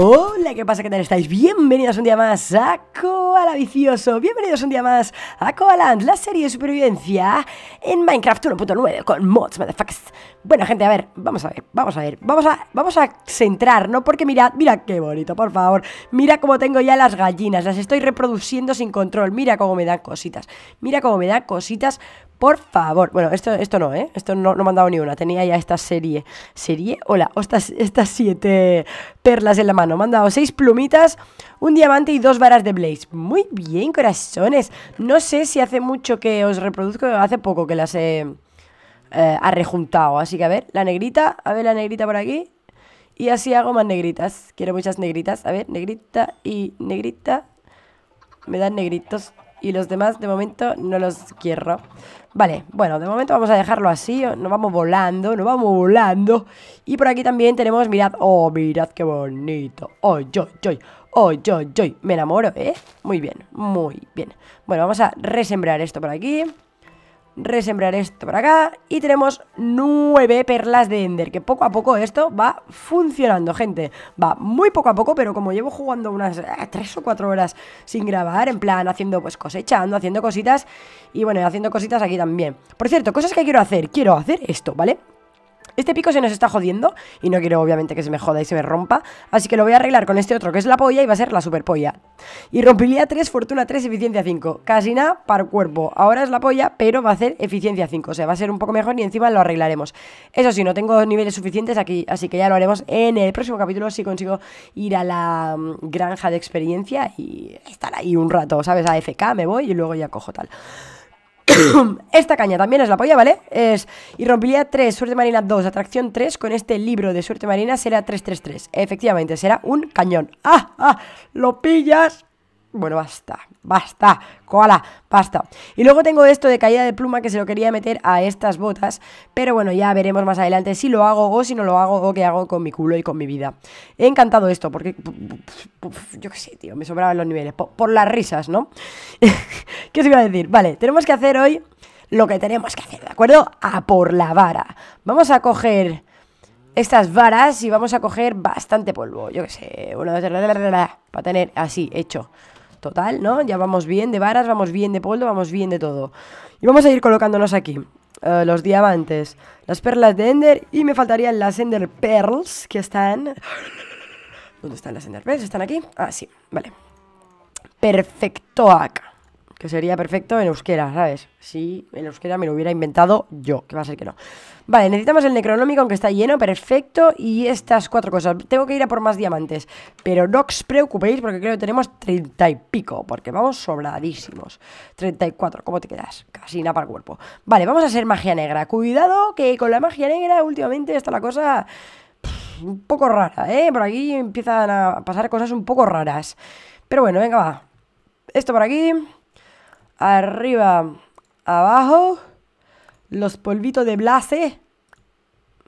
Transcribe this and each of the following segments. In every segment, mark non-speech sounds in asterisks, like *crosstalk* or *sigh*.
Hola, ¿qué pasa? ¿Qué tal estáis? Bienvenidos un día más a Koala Vicioso. Bienvenidos un día más a Koaland, la serie de supervivencia en Minecraft 1.9 con mods, motherfuckers. Bueno, gente, a ver, vamos a ver, vamos a ver, vamos a, vamos a porque mirad, mirad qué bonito, por favor. Mira cómo tengo ya las gallinas, las estoy reproduciendo sin control. Mira cómo me dan cositas, mira cómo me dan cositas por favor. Bueno, esto, esto no, ¿eh? Esto no, me han dado ni una. Tenía ya esta serie. ¿Serie? Hola, estas, estas siete perlas en la mano. Me han dado seis plumitas, un diamante y dos varas de Blaze. Muy bien, corazones. No sé si hace mucho que os reproduzco, hace poco que las he eh, Así que a ver, la negrita. A ver la negrita por aquí. Y así hago más negritas. Quiero muchas negritas. A ver, negrita y negrita. Me dan negritos. Y los demás de momento no los quiero. Vale, bueno, de momento vamos a dejarlo así. Nos vamos volando, nos vamos volando. Y por aquí también tenemos, mirad, oh, mirad qué bonito. Oh, yo, yo, oh, yo, yo. Me enamoro, ¿eh? Muy bien, muy bien. Bueno, vamos a resembrar esto por aquí resembrar esto por acá y tenemos nueve perlas de Ender, que poco a poco esto va funcionando, gente. Va muy poco a poco, pero como llevo jugando unas 3 eh, tres o cuatro horas sin grabar, en plan haciendo pues cosechando, haciendo cositas y bueno, haciendo cositas aquí también. Por cierto, cosas que quiero hacer, quiero hacer esto, ¿vale? Este pico se nos está jodiendo y no quiero obviamente que se me joda y se me rompa, así que lo voy a arreglar con este otro que es la polla y va a ser la super polla. Y rompería 3, fortuna 3, eficiencia 5. Casi nada para cuerpo. Ahora es la polla, pero va a ser eficiencia 5, o sea, va a ser un poco mejor y encima lo arreglaremos. Eso sí, no tengo niveles suficientes aquí, así que ya lo haremos en el próximo capítulo si consigo ir a la mm, granja de experiencia y estar ahí un rato, ¿sabes? A FK me voy y luego ya cojo tal. *coughs* Esta caña también es la polla, ¿vale? Es rompería 3, suerte marina 2, atracción 3. Con este libro de suerte marina será 333. Efectivamente, será un cañón. ¡Ah! ¡Ah! ¡Lo pillas! Bueno, basta, basta, koala, basta. Y luego tengo esto de caída de pluma que se lo quería meter a estas botas, pero bueno, ya veremos más adelante si lo hago o si no lo hago o qué hago con mi culo y con mi vida. He encantado esto porque, yo qué sé, tío, me sobraban los niveles, por, las risas, ¿no? *laughs* ¿Qué os iba a decir? Vale, tenemos que hacer hoy lo que tenemos que hacer, ¿de acuerdo? A por la vara. Vamos a coger estas varas y vamos a coger bastante polvo, yo qué sé, una, para tener así, hecho total, ¿no? Ya vamos bien de varas, vamos bien de polvo, vamos bien de todo. Y vamos a ir colocándonos aquí. Eh, los diamantes, las perlas de Ender y me faltarían las Ender Pearls que están... ¿Dónde están las Ender Pearls? ¿Están aquí? Ah, sí, vale. Perfecto acá que sería perfecto en euskera, ¿sabes? Si en euskera me lo hubiera inventado yo, que va a ser que no. Vale, necesitamos el necronómico, aunque está lleno, perfecto. Y estas cuatro cosas. Tengo que ir a por más diamantes. Pero no os preocupéis porque creo que tenemos treinta y pico, porque vamos sobradísimos. cuatro, ¿cómo te quedas? Casi nada para el cuerpo. Vale, vamos a hacer magia negra. Cuidado que con la magia negra últimamente está la cosa un poco rara, ¿eh? Por aquí empiezan a pasar cosas un poco raras. Pero bueno, venga, va. Esto por aquí. Arriba, abajo. Los polvitos de Blase.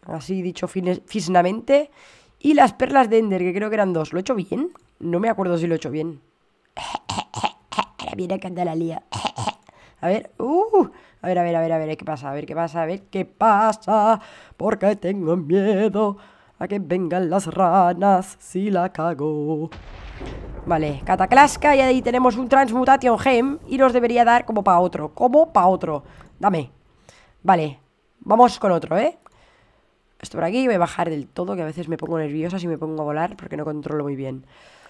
Así dicho fisnamente. Y las perlas de Ender, que creo que eran dos. ¿Lo he hecho bien? No me acuerdo si lo he hecho bien. *laughs* Ahora viene a *laughs* A ver, uh, a ver, a ver, a ver, a ver, qué pasa, a ver qué pasa, a ver qué pasa, porque tengo miedo a que vengan las ranas si la cago. Vale, Cataclasca y ahí tenemos un Transmutation Gem y nos debería dar como para otro, como para otro. Dame. Vale, vamos con otro, ¿eh? Esto por aquí, voy a bajar del todo, que a veces me pongo nerviosa si me pongo a volar porque no controlo muy bien.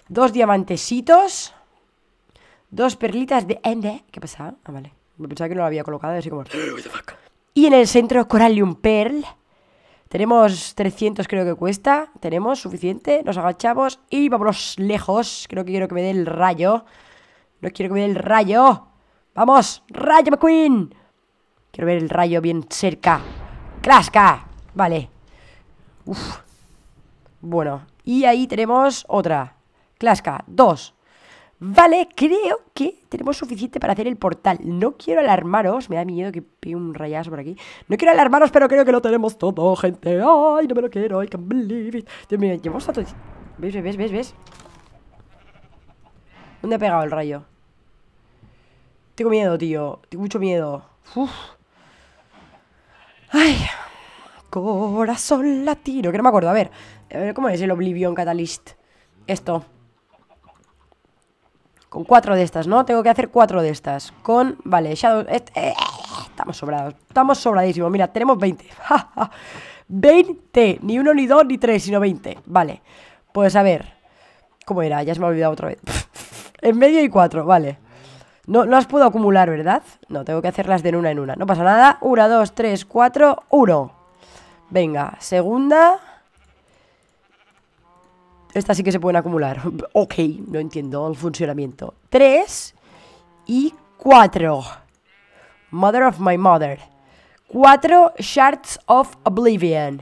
Dos diamantecitos Dos perlitas de ende. ¿Qué pasa? Ah, vale. Me pensaba que no lo había colocado, así como... Y en el centro Corallium Pearl tenemos 300 creo que cuesta. Tenemos suficiente. Nos agachamos y vamos lejos. Creo que quiero que me dé el rayo. No quiero que me dé el rayo. ¡Vamos! ¡Rayo McQueen! Quiero ver el rayo bien cerca. clasca, Vale. Uf. Bueno. Y ahí tenemos otra. Clasca. Dos. Vale, creo que tenemos suficiente para hacer el portal. No quiero alarmaros, me da miedo que pille un rayazo por aquí. No quiero alarmaros, pero creo que lo tenemos todo, gente. Ay, no me lo quiero, I can't believe it. Dios mío, llevamos a ves, ves, ves? ¿Dónde ha pegado el rayo? Tengo miedo, tío. Tengo mucho miedo. Ay. Corazón latino, que no me acuerdo. A ver, A ver, ¿cómo es el Oblivion Catalyst? Esto. Con cuatro de estas, ¿no? Tengo que hacer cuatro de estas. Con, vale, Shadow... Eh, eh, eh, estamos sobrados. Estamos sobradísimos. Mira, tenemos 20. 20. *laughs* Ni uno, ni dos, ni tres, sino 20. Vale. Pues a ver. ¿Cómo era? Ya se me ha olvidado otra vez. *laughs* en medio y cuatro, vale. No, no las puedo acumular, ¿verdad? No, tengo que hacerlas de una en una. No pasa nada. Una, dos, tres, cuatro, uno. Venga, segunda. Estas sí que se pueden acumular. *laughs* Ok, no entiendo el funcionamiento. Tres y cuatro. Mother of my mother. Cuatro Shards of Oblivion.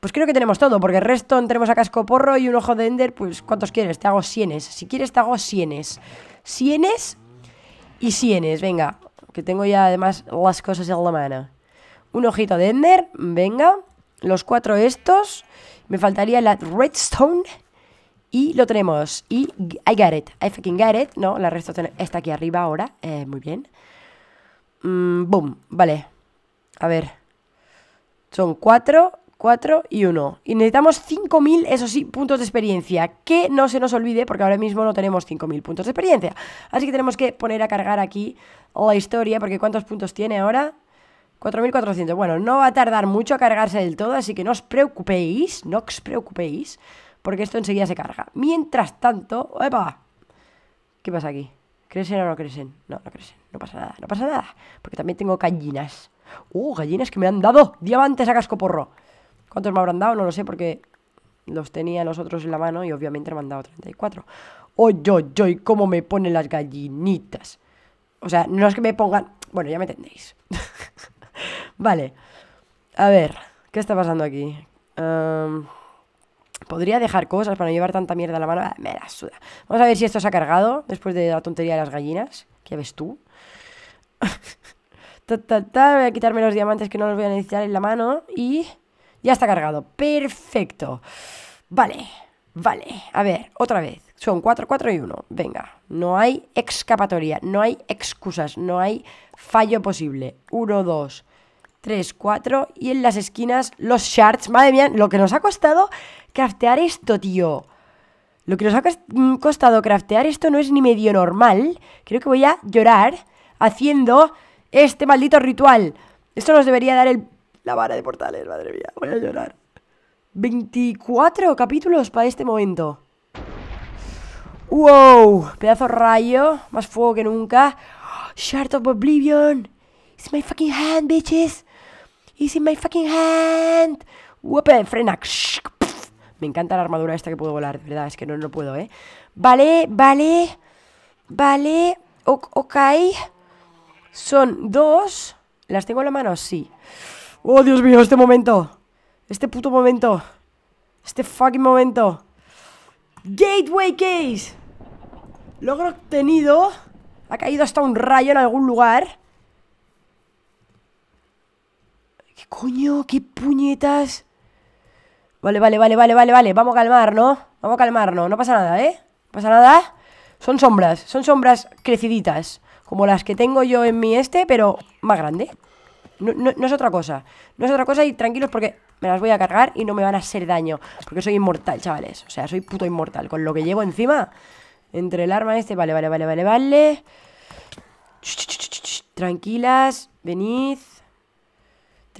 Pues creo que tenemos todo, porque el resto tenemos a casco porro y un ojo de Ender, pues ¿cuántos quieres? Te hago sienes. Si quieres te hago sienes. Sienes y sienes, venga. Que tengo ya además las cosas en la mano. Un ojito de Ender, venga. Los cuatro estos. Me faltaría la Redstone. Y lo tenemos. Y I got it. I fucking got No, la resto está aquí arriba ahora. Eh, muy bien. Mm, boom. Vale. A ver. Son cuatro, cuatro y uno. Y necesitamos 5.000, eso sí, puntos de experiencia. Que no se nos olvide, porque ahora mismo no tenemos 5.000 puntos de experiencia. Así que tenemos que poner a cargar aquí la historia, porque ¿cuántos puntos tiene ahora? 4.400. Bueno, no va a tardar mucho a cargarse del todo, así que no os preocupéis. No os preocupéis porque esto enseguida se carga. Mientras tanto, ¡epa! ¿Qué pasa aquí? ¿Crecen o no crecen? No, no crecen. No pasa nada, no pasa nada. Porque también tengo gallinas. ¡Uh, gallinas que me han dado! ¡Diamantes a casco porro! ¿Cuántos me habrán dado? No lo sé porque los tenía los otros en la mano y obviamente me han dado 34. ¡Oy, oy, oy! ¿Cómo me ponen las gallinitas? O sea, no es que me pongan... Bueno, ya me entendéis. *laughs* vale. A ver, ¿qué está pasando aquí? Em, Podría dejar cosas para no llevar tanta mierda a la mano. Ah, me da suda. Vamos a ver si esto se ha cargado después de la tontería de las gallinas. ¿Qué ves tú? *laughs* Voy a quitarme los diamantes que no los voy a necesitar en la mano. Y ya está cargado. Perfecto. Vale, vale. A ver, otra vez. Son 4, 4 y 1. Venga, no hay escapatoria, no hay excusas, no hay fallo posible. 1, 2, 3, 4 y en las esquinas los shards. Madre mía, lo que nos ha costado craftear esto, tío. Lo que nos ha mm, costado craftear esto no es ni medio normal. Creo que voy a llorar haciendo este maldito ritual. Esto nos debería dar el... la vara de portales, madre mía. Voy a llorar. 24 capítulos para este momento. ¡Wow! Pedazo rayo. Más fuego que nunca. Shard of Oblivion. It's my fucking hand, bitches in my fucking hand. Weapon, frena. Me encanta la armadura esta que puedo volar, de verdad, es que no, lo puedo, ¿eh? Vale, vale, vale, ok. Son dos. ¿Las tengo en la mano? Sí. ¡Oh, Dios mío, este momento! Este puto momento. Este fucking momento. Gateway Case. Logro obtenido. Ha caído hasta un rayo en algún lugar. ¿Qué coño? ¿Qué puñetas? Vale, vale, vale, vale, vale, vale. Vamos a calmar, ¿no? Vamos a calmarnos. No pasa nada, ¿eh? No pasa nada. Son sombras. Son sombras creciditas. Como las que tengo yo en mi este, pero más grande. No, no, es otra cosa. No es otra cosa y tranquilos porque me las voy a cargar y no me van a hacer daño. Porque soy inmortal, chavales. O sea, soy puto inmortal. Con lo que llevo encima. Entre el arma este. Vale, vale, vale, vale, vale. Tranquilas. Venid.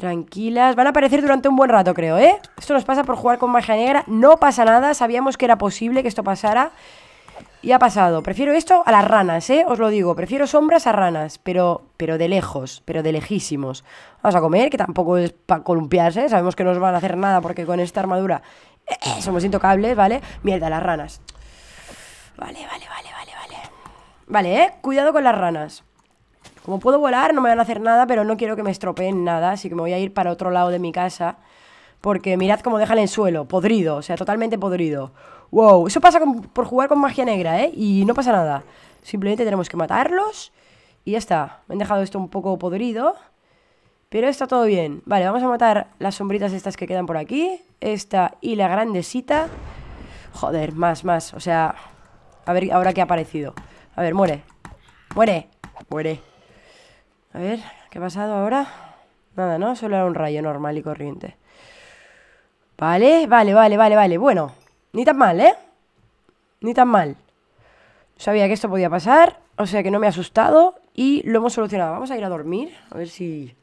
Tranquilas, van a aparecer durante un buen rato, creo, ¿eh? Esto nos pasa por jugar con magia negra, no pasa nada, sabíamos que era posible que esto pasara y ha pasado. Prefiero esto a las ranas, ¿eh? Os lo digo, prefiero sombras a ranas, pero, pero de lejos, pero de lejísimos. Vamos a comer, que tampoco es para columpiarse, sabemos que no nos van a hacer nada porque con esta armadura eh, somos intocables, ¿vale? Mierda, las ranas. Vale, vale, vale, vale, vale. Vale, ¿eh? Cuidado con las ranas como puedo volar, no me van a hacer nada, pero no quiero que me estropeen nada, así que me voy a ir para otro lado de mi casa. Porque mirad cómo dejan el suelo, podrido, o sea, totalmente podrido. Wow, eso pasa por jugar con magia negra, ¿eh? Y no pasa nada. Simplemente tenemos que matarlos y ya está. Me han dejado esto un poco podrido. Pero está todo bien. Vale, vamos a matar las sombritas estas que quedan por aquí. Esta y la grandecita. Joder, más, más. O sea, a ver ahora qué ha aparecido. A ver, muere. Muere. Muere. A ver, ¿qué ha pasado ahora? Nada, ¿no? Solo era un rayo normal y corriente. Vale, vale, vale, vale, vale. Bueno, ni tan mal, ¿eh? Ni tan mal. Sabía que esto podía pasar, o sea que no me ha asustado y lo hemos solucionado. Vamos a ir a dormir, a ver si...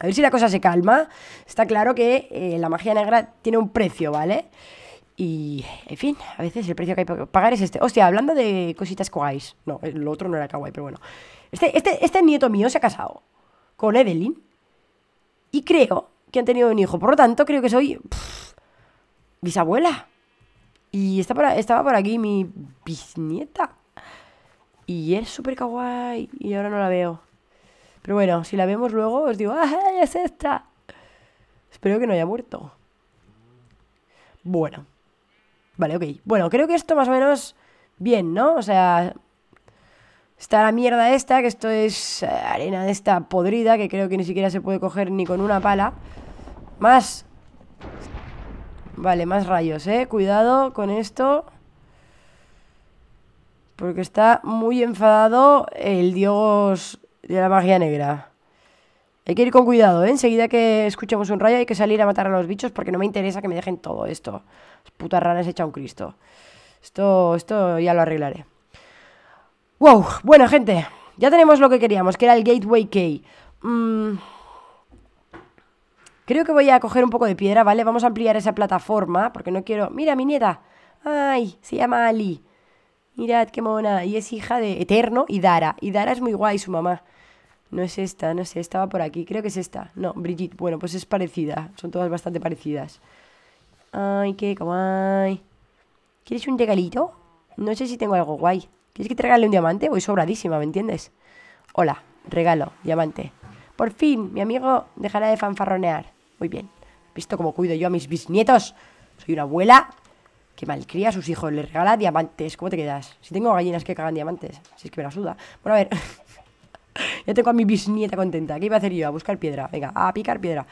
A ver si la cosa se calma. Está claro que eh, la magia negra tiene un precio, ¿vale? vale y, en fin, a veces el precio que hay que pagar es este. Hostia, hablando de cositas guays. No, eh, lo otro no era kawaii, pero bueno. Este, este, este nieto mío se ha casado con Evelyn. Y creo que han tenido un hijo. Por lo tanto, creo que soy bisabuela. Y está estaba por aquí mi bisnieta. Y es súper kawaii. Y ahora no la veo. Pero bueno, si la vemos luego, os digo, ¡ah, es esta! Espero que no haya muerto. Bueno. Vale, ok. Bueno, creo que esto más o menos bien, ¿no? O sea, está la mierda esta, que esto es eh, arena de esta podrida, que creo que ni siquiera se puede coger ni con una pala. Más. Vale, más rayos, ¿eh? Cuidado con esto. Porque está muy enfadado el dios de la magia negra. Hay que ir con cuidado, ¿eh? Enseguida que escuchemos un rayo hay que salir a matar a los bichos porque no me interesa que me dejen todo esto. Puta rana es hecha un Cristo. Esto, esto ya lo arreglaré. ¡Wow! Bueno, gente, ya tenemos lo que queríamos, que era el Gateway Key. Mm. Creo que voy a coger un poco de piedra, ¿vale? Vamos a ampliar esa plataforma, porque no quiero... ¡Mira, mi nieta! ¡Ay! Se llama Ali. Mirad qué mona. Y es hija de Eterno y Dara. Y Dara es muy guay, su mamá. No es esta, no sé, estaba por aquí. Creo que es esta. No, Brigitte. Bueno, pues es parecida. Son todas bastante parecidas. Ay, qué guay. ¿Quieres un regalito? No sé si tengo algo guay. ¿Quieres que te regale un diamante? Voy sobradísima, ¿me entiendes? Hola, regalo, diamante. Por fin, mi amigo dejará de fanfarronear. Muy bien. ¿Visto cómo cuido yo a mis bisnietos? Soy una abuela que malcría a sus hijos, les regala diamantes. ¿Cómo te quedas? Si tengo gallinas que cagan diamantes, si es que me la suda. Bueno, a ver. *laughs* ya tengo a mi bisnieta contenta. ¿Qué iba a hacer yo? A buscar piedra. Venga, a picar piedra.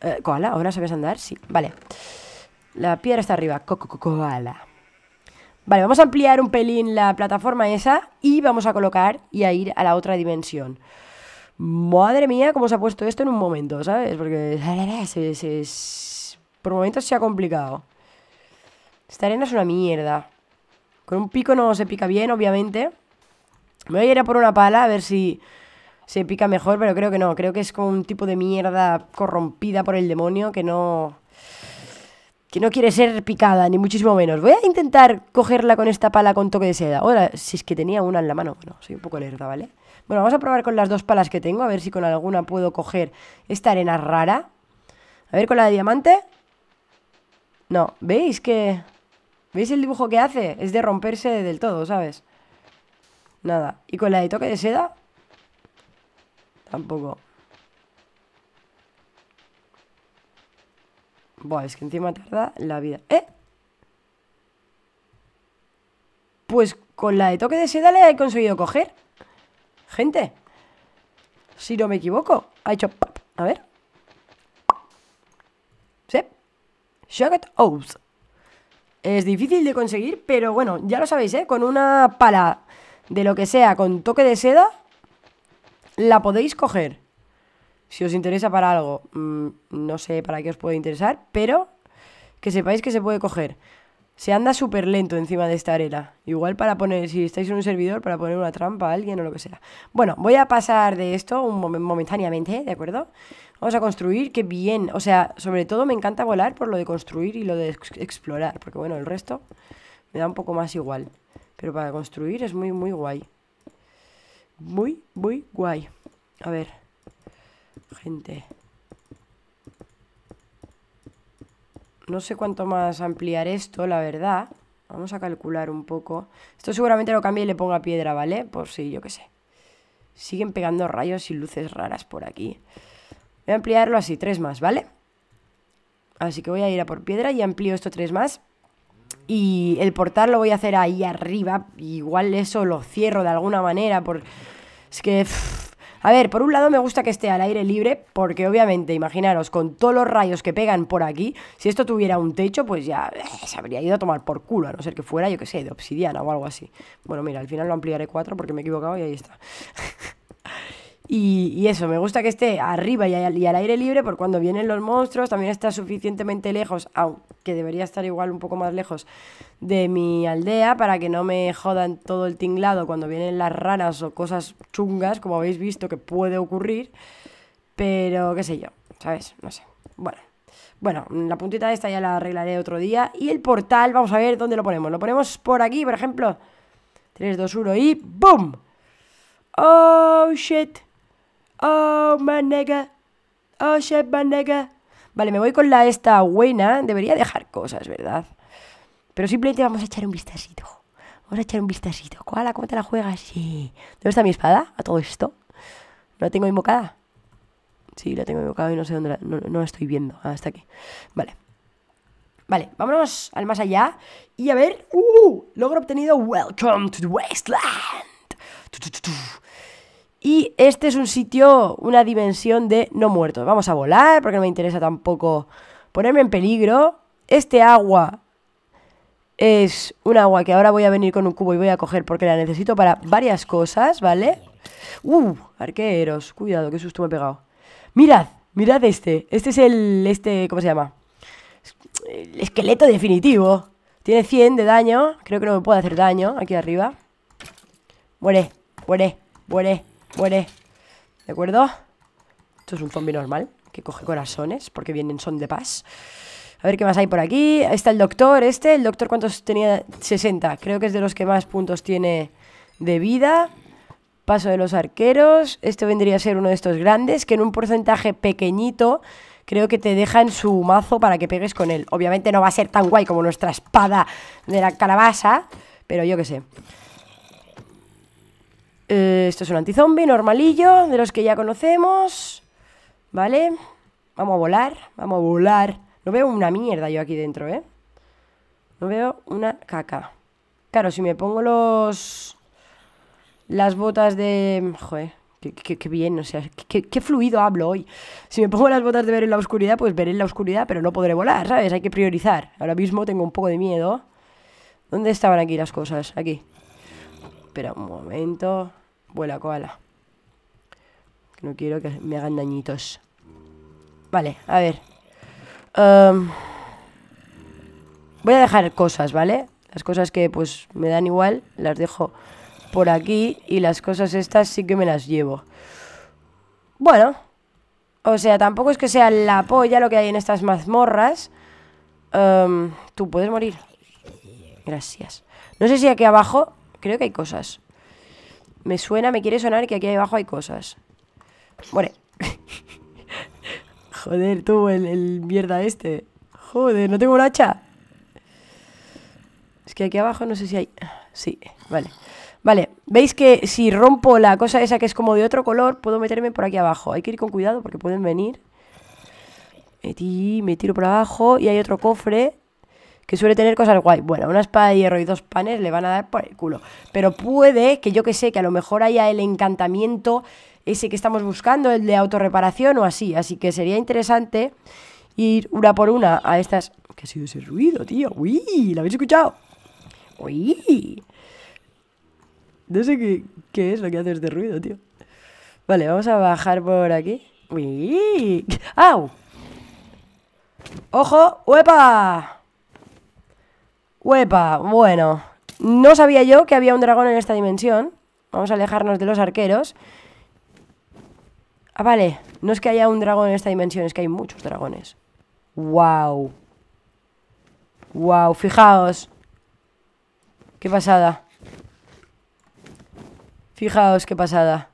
Eh, ¿Ahora sabes andar? Sí. Vale. La piedra está arriba. Coco, co, co, Vale, vamos a ampliar un pelín la plataforma esa y vamos a colocar y a ir a la otra dimensión. Madre mía, cómo se ha puesto esto en un momento, ¿sabes? Porque por momentos se ha complicado. Esta arena es una mierda. Con un pico no se pica bien, obviamente. Me voy a ir a por una pala a ver si se pica mejor, pero creo que no. Creo que es con un tipo de mierda corrompida por el demonio que no que no quiere ser picada, ni muchísimo menos. Voy a intentar cogerla con esta pala con toque de seda. Ahora, si es que tenía una en la mano. Bueno, soy un poco lerda, ¿vale? Bueno, vamos a probar con las dos palas que tengo, a ver si con alguna puedo coger esta arena rara. A ver, con la de diamante. No, ¿veis que...? ¿Veis el dibujo que hace? Es de romperse del todo, ¿sabes? Nada. ¿Y con la de toque de seda? Tampoco. Buah, es que encima tarda la vida. ¿Eh? Pues con la de toque de seda le he conseguido coger. Gente. Si no me equivoco. Ha hecho... A ver. ¿Sí? shotgun, Oath. Es difícil de conseguir, pero bueno, ya lo sabéis, ¿eh? Con una pala de lo que sea, con toque de seda, la podéis coger. Si os interesa para algo, mm, no sé para qué os puede interesar, pero que sepáis que se puede coger. Se anda súper lento encima de esta arena. Igual para poner, si estáis en un servidor, para poner una trampa a alguien o lo que sea. Bueno, voy a pasar de esto un momentáneamente, ¿de acuerdo? Vamos a construir, qué bien. O sea, sobre todo me encanta volar por lo de construir y lo de explorar. Porque bueno, el resto me da un poco más igual. Pero para construir es muy, muy guay. Muy, muy guay. A ver gente. No sé cuánto más ampliar esto, la verdad. Vamos a calcular un poco. Esto seguramente lo cambie y le ponga piedra, ¿vale? Por pues si, yo qué sé. Siguen pegando rayos y luces raras por aquí. Voy a ampliarlo así, tres más, ¿vale? Así que voy a ir a por piedra y amplío esto tres más. Y el portal lo voy a hacer ahí arriba. Igual eso lo cierro de alguna manera por... Es que... A ver, por un lado me gusta que esté al aire libre, porque obviamente, imaginaros, con todos los rayos que pegan por aquí, si esto tuviera un techo, pues ya eh, se habría ido a tomar por culo, a no ser que fuera, yo que sé, de obsidiana o algo así. Bueno, mira, al final lo ampliaré cuatro porque me he equivocado y ahí está. *laughs* Y, eso, me gusta que esté arriba y al, aire libre por cuando vienen los monstruos. También está suficientemente lejos, aunque debería estar igual un poco más lejos de mi aldea para que no me jodan todo el tinglado cuando vienen las ranas o cosas chungas, como habéis visto que puede ocurrir. Pero qué sé yo, ¿sabes? No sé. Bueno. Bueno, la puntita de esta ya la arreglaré otro día. Y el portal, vamos a ver dónde lo ponemos. Lo ponemos por aquí, por ejemplo. 3, 2, 1 y ¡boom! ¡Oh, shit! Oh, my nigga. Oh, shit, my nigga. Vale, me voy con la esta buena. Debería dejar cosas, ¿verdad? Pero simplemente vamos a echar un vistacito. Vamos a echar un vistacito. ¿Cuál? ¿Cómo te la juegas? Sí. ¿Dónde está mi espada? A todo esto. ¿No la tengo invocada? Sí, la tengo invocada y no sé dónde la... No, la estoy viendo. Ah, hasta aquí. Vale. Vale, vámonos al más allá. Y a ver... ¡Uh! Logro obtenido. Welcome to the Wasteland. Y este es un sitio, una dimensión de no muertos. Vamos a volar porque no me interesa tampoco ponerme en peligro. Este agua es un agua que ahora voy a venir con un cubo y voy a coger porque la necesito para varias cosas, ¿vale? ¡Uh! Arqueros. Cuidado, qué susto me he pegado. Mirad, mirad este. Este es el... este ¿Cómo se llama? El esqueleto definitivo. Tiene 100 de daño. Creo que no me puede hacer daño aquí arriba. Muere, muere, muere. Muere. ¿De acuerdo? Esto es un zombie normal que coge corazones porque vienen son de paz. A ver qué más hay por aquí. está el doctor este. ¿El doctor cuántos tenía? 60. Creo que es de los que más puntos tiene de vida. Paso de los arqueros. Este vendría a ser uno de estos grandes que en un porcentaje pequeñito creo que te deja en su mazo para que pegues con él. Obviamente no va a ser tan guay como nuestra espada de la calabaza, pero yo qué sé. Eh, esto es un antizombie normalillo, de los que ya conocemos. ¿Vale? Vamos a volar, vamos a volar. No veo una mierda yo aquí dentro, ¿eh? No veo una caca. Claro, si me pongo los... Las botas de... Joder, qué, bien, o sea, qué, qué, fluido hablo hoy. Si me pongo las botas de ver en la oscuridad, pues veré en la oscuridad, pero no podré volar, ¿sabes? Hay que priorizar. Ahora mismo tengo un poco de miedo. ¿Dónde estaban aquí las cosas? Aquí espera un momento. Vuela, koala. No quiero que me hagan dañitos. Vale, a ver. Em, voy a dejar cosas, ¿vale? Las cosas que pues me dan igual, las dejo por aquí. Y las cosas estas sí que me las llevo. Bueno. O sea, tampoco es que sea la polla lo que hay en estas mazmorras. Em, tú puedes morir. Gracias. No sé si aquí abajo Creo que hay cosas. Me suena, me quiere sonar que aquí abajo hay cosas. Bueno. *laughs* Joder, tú, el, mierda este. Joder, no tengo un hacha. Es que aquí abajo no sé si hay... Sí, vale. Vale, veis que si rompo la cosa esa que es como de otro color, puedo meterme por aquí abajo. Hay que ir con cuidado porque pueden venir. me tiro por abajo y hay otro cofre que suele tener cosas guay. Bueno, una espada de hierro y dos panes le van a dar por el culo. Pero puede que yo que sé, que a lo mejor haya el encantamiento ese que estamos buscando, el de autorreparación o así. Así que sería interesante ir una por una a estas... ¿Qué ha sido ese ruido, tío? ¡Uy! ¿Lo habéis escuchado? ¡Uy! No sé qué, qué es lo que hace este ruido, tío. Vale, vamos a bajar por aquí. ¡Uy! ¡Au! ¡Ojo! ¡Uepa! Huepa, bueno. No sabía yo que había un dragón en esta dimensión. Vamos a alejarnos de los arqueros. Ah, vale. No es que haya un dragón en esta dimensión, es que hay muchos dragones. ¡Wow! ¡Wow! Fijaos. ¡Qué pasada! Fijaos qué pasada.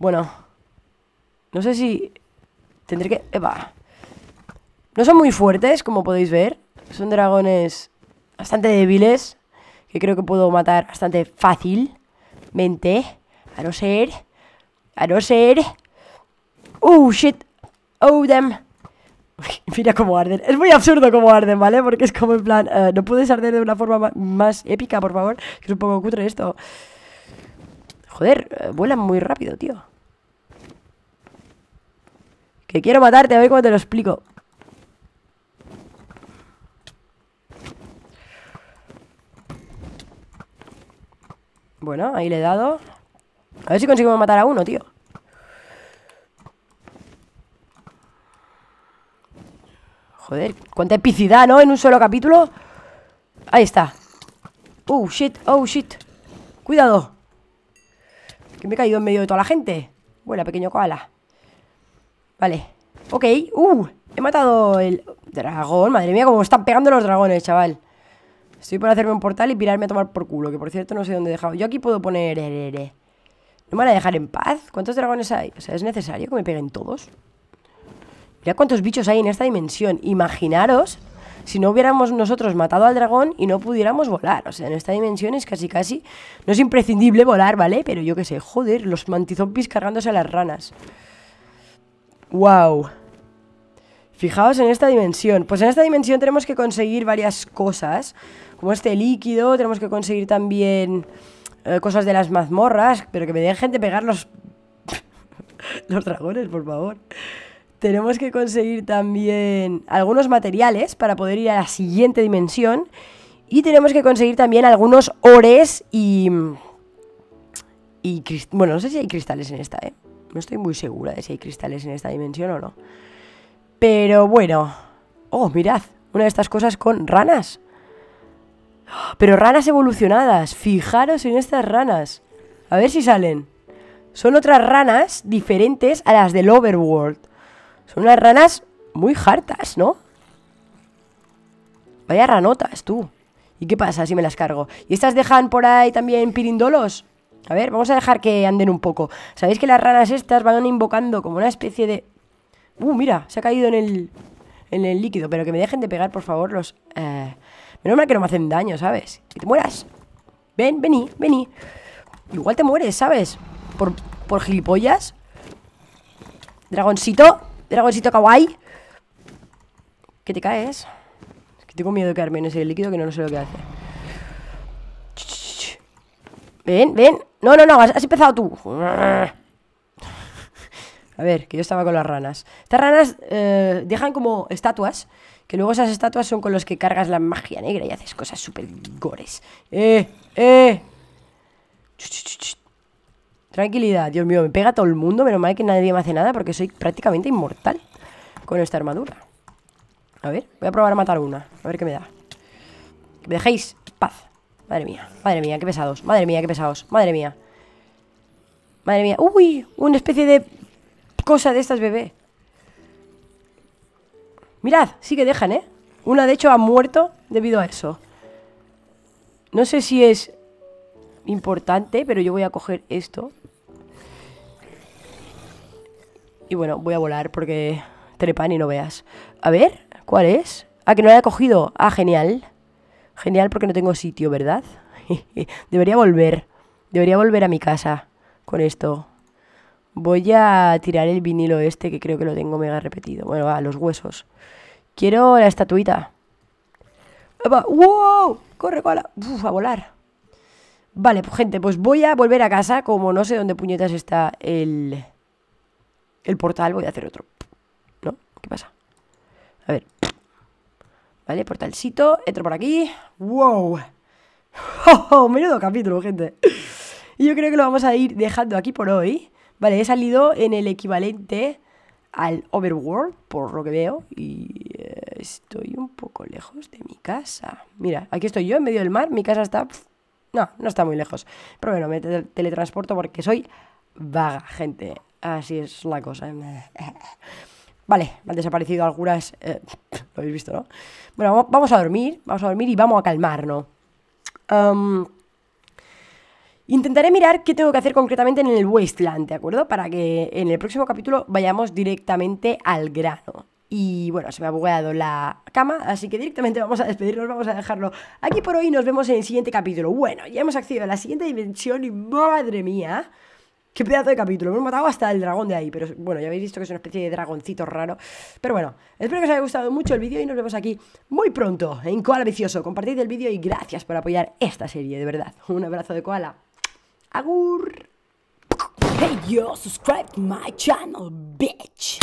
Bueno. No sé si... Tendré que... ¡Epa! No son muy fuertes, como podéis ver. Son dragones bastante débiles. Que creo que puedo matar bastante fácilmente. A no ser... A no ser... Oh, shit. Oh, damn. *laughs* Mira cómo arden. Es muy absurdo como arden, ¿vale? Porque es como en plan... Eh, no puedes arder de una forma más épica, por favor. Que es un poco cutre esto. Joder, eh, vuelan muy rápido, tío. Que quiero matarte, a ver cómo te lo explico. Bueno, ahí le he dado. A ver si conseguimos matar a uno, tío. Joder, cuánta epicidad, ¿no? En un solo capítulo. Ahí está. Oh, shit, oh, shit. Cuidado. Que me he caído en medio de toda la gente. Buena, pequeño koala. Vale. Ok. Uh, he matado el dragón. Madre mía, cómo están pegando los dragones, chaval. Estoy por hacerme un portal y pirarme a tomar por culo, que por cierto no sé dónde he dejado. Yo aquí puedo poner... ¿No me van a dejar en paz? ¿Cuántos dragones hay? O sea, ¿es necesario que me peguen todos? Mira cuántos bichos hay en esta dimensión. Imaginaros si no hubiéramos nosotros matado al dragón y no pudiéramos volar. O sea, en esta dimensión es casi casi... No es imprescindible volar, ¿vale? Pero yo qué sé, joder, los mantizompis cargándose a las ranas. ¡Wow! Fijaos en esta dimensión. Pues en esta dimensión tenemos que conseguir varias cosas, como este líquido, tenemos que conseguir también eh, cosas de las mazmorras, pero que me dejen gente pegar los... *laughs* los dragones, por favor. Tenemos que conseguir también algunos materiales para poder ir a la siguiente dimensión. Y tenemos que conseguir también algunos ores y... y bueno, no sé si hay cristales en esta, ¿eh? No estoy muy segura de si hay cristales en esta dimensión o no. Pero bueno. Oh, mirad. Una de estas cosas con ranas. Pero ranas evolucionadas. Fijaros en estas ranas. A ver si salen. Son otras ranas diferentes a las del Overworld. Son unas ranas muy hartas, ¿no? Vaya ranotas, tú. ¿Y qué pasa si me las cargo? ¿Y estas dejan por ahí también pirindolos? A ver, vamos a dejar que anden un poco. Sabéis que las ranas estas van invocando como una especie de Uh, mira, se ha caído en el, en el líquido. Pero que me dejen de pegar, por favor, los... Eh, menos mal que no me hacen daño, ¿sabes? Que te mueras. Ven, vení, vení. Igual te mueres, ¿sabes? Por, por gilipollas. Dragoncito. Dragoncito kawaii. Que te caes. Es que tengo miedo de caerme en ese líquido que no, sé lo que hace. Ven, ven. No, no, no, has empezado tú. A ver, que yo estaba con las ranas. Estas ranas eh, dejan como estatuas, que luego esas estatuas son con los que cargas la magia negra y haces cosas súper gores. ¡Eh! ¡Eh! Tranquilidad, Dios mío, me pega todo el mundo. Menos mal que nadie me hace nada porque soy prácticamente inmortal con esta armadura. A ver, voy a probar a matar una. A ver qué me da. Que me dejéis paz. Madre mía, madre mía, qué pesados. Madre mía, qué pesados. Madre mía. Madre mía. Uy, una especie de cosa de estas, bebé. Mirad, sí que dejan, ¿eh? Una, de hecho, ha muerto debido a eso. No sé si es importante, pero yo voy a coger esto. Y bueno, voy a volar porque trepan y no veas. A ver, ¿cuál es? Ah, que no la he cogido. Ah, genial. Genial porque no tengo sitio, ¿verdad? *laughs* Debería volver. Debería volver a mi casa con esto. Voy a tirar el vinilo este, que creo que lo tengo mega repetido. Bueno, a los huesos. Quiero la estatuita. ¡Wow! ¡Corre, cola! ¡Uf, a volar! Vale, pues gente, pues voy a volver a casa. Como no sé dónde puñetas está el, el portal, voy a hacer otro. ¿No? ¿Qué pasa? A ver. Vale, portalcito. Entro por aquí. ¡Wow! *laughs* ¡Oh, menudo capítulo, gente! Y yo creo que lo vamos a ir dejando aquí por hoy. Vale, he salido en el equivalente al Overworld, por lo que veo, y eh, estoy un poco lejos de mi casa. Mira, aquí estoy yo en medio del mar, mi casa está... no, no está muy lejos. Pero bueno, me teletransporto porque soy vaga, gente. Así es la cosa. *laughs* Vale, han desaparecido algunas... Eh, lo habéis visto, ¿no? Bueno, vamos a dormir, vamos a dormir y vamos a calmarnos. ¿no? Intentaré mirar qué tengo que hacer concretamente en el Wasteland, ¿de acuerdo? Para que en el próximo capítulo vayamos directamente al grano. Y bueno, se me ha bugueado la cama, así que directamente vamos a despedirnos, vamos a dejarlo aquí por hoy nos vemos en el siguiente capítulo. Bueno, ya hemos accedido a la siguiente dimensión y madre mía, qué pedazo de capítulo. Hemos matado hasta el dragón de ahí, pero bueno, ya habéis visto que es una especie de dragoncito raro. Pero bueno, espero que os haya gustado mucho el vídeo y nos vemos aquí muy pronto en Koala Vicioso. Compartid el vídeo y gracias por apoyar esta serie, de verdad. Un abrazo de Koala. Agur. Hey yo, subscribe to my channel, bitch.